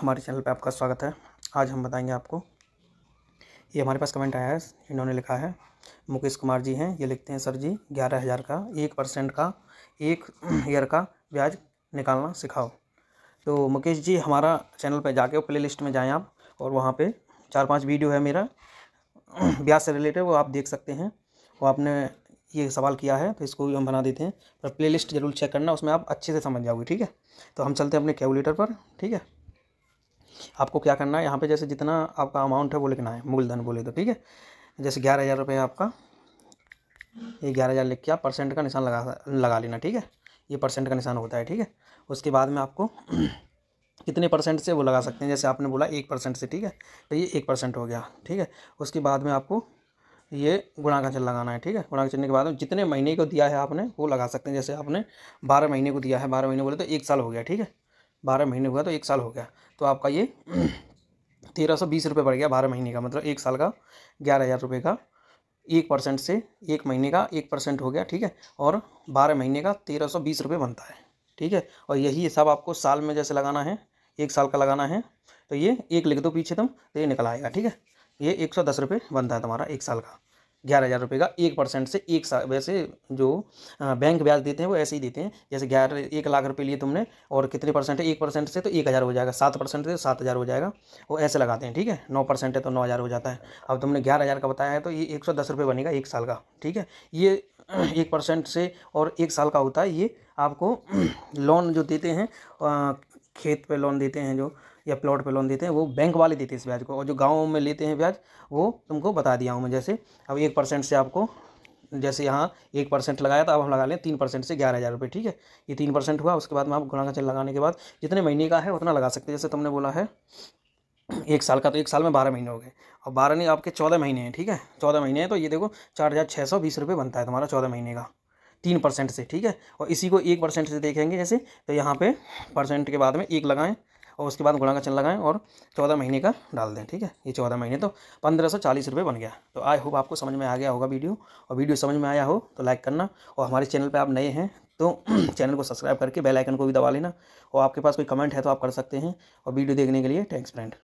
हमारे चैनल पे आपका स्वागत है आज हम बताएंगे आपको ये हमारे पास कमेंट आया है इन्होंने लिखा है मुकेश कुमार जी हैं ये लिखते हैं सर जी ग्यारह हज़ार का एक परसेंट का एक ईयर का ब्याज निकालना सिखाओ तो मुकेश जी हमारा चैनल पे जाके प्ले लिस्ट में जाएँ आप और वहाँ पर चार पाँच वीडियो है मेरा ब्याज से रिलेटेड वो आप देख सकते हैं वो आपने ये सवाल किया है तो इसको भी हम बना देते हैं पर प्लेलिस्ट ज़रूर चेक करना उसमें आप अच्छे से समझ जाओगे ठीक है तो हम चलते हैं अपने कैलकुलेटर पर ठीक है आपको क्या करना है यहाँ पे जैसे जितना आपका अमाउंट है वो लिखना है मूलधन बोले तो ठीक है जैसे ग्यारह हज़ार रुपये आपका ये ग्यारह हज़ार लिख के आप परसेंट का निशान लगा लगा लेना ठीक है ये परसेंट का निशान होता है ठीक है उसके बाद में आपको कितने परसेंट से वो लगा सकते हैं जैसे आपने बोला एक परसेंट से ठीक है तो ये एक परसेंट हो गया ठीक है उसके बाद में आपको ये गुणा का लगाना है ठीक है गुणा का के बाद जितने महीने को दिया है आपने वो लगा सकते हैं जैसे आपने बारह महीने को दिया है बारह महीने बोले तो एक साल हो गया ठीक है बारह महीने हुआ तो एक साल हो गया तो आपका ये तेरह सौ बीस रुपये पड़ गया बारह महीने का मतलब एक साल का ग्यारह हज़ार रुपये का एक परसेंट से एक महीने का एक परसेंट हो गया ठीक है और बारह महीने का तेरह सौ बीस रुपये बनता है ठीक है और यही हिसाब आपको साल में जैसे लगाना है एक साल का लगाना है तो ये एक लिख दो पीछे तुम तो ये निकल आएगा ठीक है ये एक सौ दस रुपये बनता है तुम्हारा एक साल का ग्यारह हज़ार रुपये का एक परसेंट से एक साल वैसे जो बैंक ब्याज देते हैं वो ऐसे ही देते हैं जैसे ग्यारह एक लाख रुपए लिए तुमने और कितने परसेंट है एक परसेंट से तो एक हज़ार हो जाएगा सात परसेंट से सात हज़ार हो जाएगा वो ऐसे लगाते हैं ठीक है नौ परसेंट है तो नौ हज़ार हो जाता है अब तुमने ग्यारह हज़ार का बताया है तो ये एक सौ दस रुपये बनेगा एक साल का ठीक है ये एक परसेंट से और एक साल का होता है ये आपको लोन जो देते हैं खेत पे लोन देते हैं जो या प्लॉट पे लोन देते हैं वो बैंक वाले देते हैं इस ब्याज को और जो गाँव में लेते हैं ब्याज वो तुमको बता दिया हूँ मैं जैसे अब एक परसेंट से आपको जैसे यहाँ एक परसेंट लगाया था अब हम लगा लें तीन परसेंट से ग्यारह हज़ार रुपये ठीक है ये तीन परसेंट हुआ उसके बाद में आप गुणा का लगाने के बाद जितने महीने का है उतना लगा सकते हैं जैसे तुमने बोला है एक साल का तो एक साल में बारह महीने हो गए और बारह नहीं आपके चौदह महीने हैं ठीक है चौदह महीने हैं तो ये देखो चार हज़ार छः सौ बीस रुपये बनता है तुम्हारा चौदह महीने का तीन परसेंट से ठीक है और इसी को एक परसेंट से देखेंगे जैसे तो यहाँ पे परसेंट के बाद में एक लगाएं और उसके बाद गुणा का चिन्ह लगाएं और चौदह महीने का डाल दें ठीक है ये चौदह महीने तो पंद्रह सौ चालीस रुपये बन गया तो आई होप आपको समझ में आ गया होगा वीडियो और वीडियो समझ में आया हो तो लाइक करना और हमारे चैनल पर आप नए हैं तो चैनल को सब्सक्राइब करके बेल आइकन को भी दबा लेना और आपके पास कोई कमेंट है तो आप कर सकते हैं और वीडियो देखने के लिए थैंक्स फ्रेंड